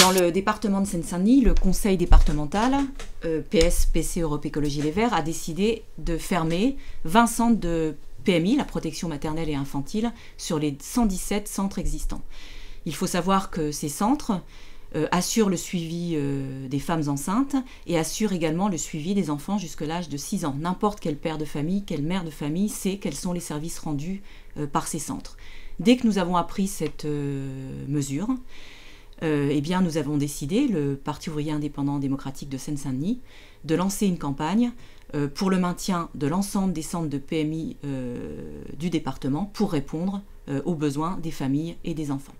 Dans le département de Seine-Saint-Denis, le conseil départemental, euh, PSPC Europe Écologie Les Verts, a décidé de fermer 20 centres de PMI, la protection maternelle et infantile, sur les 117 centres existants. Il faut savoir que ces centres euh, assurent le suivi euh, des femmes enceintes et assurent également le suivi des enfants jusqu'à l'âge de 6 ans. N'importe quel père de famille, quelle mère de famille sait quels sont les services rendus par ces centres. Dès que nous avons appris cette mesure, euh, eh bien, nous avons décidé, le Parti ouvrier indépendant démocratique de Seine-Saint-Denis, de lancer une campagne euh, pour le maintien de l'ensemble des centres de PMI euh, du département pour répondre aux besoins des familles et des enfants.